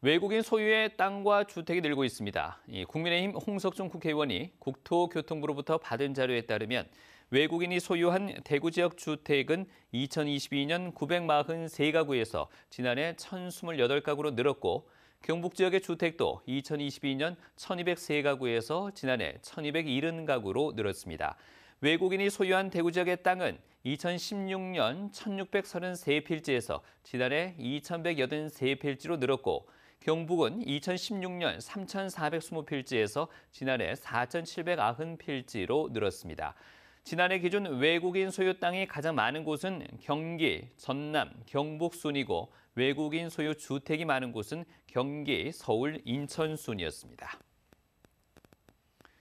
외국인 소유의 땅과 주택이 늘고 있습니다. 국민의힘 홍석준 국회의원이 국토교통부로부터 받은 자료에 따르면 외국인이 소유한 대구 지역 주택은 2022년 943가구에서 지난해 1028가구로 늘었고 경북 지역의 주택도 2022년 1203가구에서 지난해 1270가구로 늘었습니다. 외국인이 소유한 대구 지역의 땅은 2016년 1633필지에서 지난해 2183필지로 늘었고 경북은 2016년 3,420필지에서 지난해 4,790필지로 늘었습니다. 지난해 기준 외국인 소유 땅이 가장 많은 곳은 경기, 전남, 경북 순이고 외국인 소유 주택이 많은 곳은 경기, 서울, 인천 순이었습니다.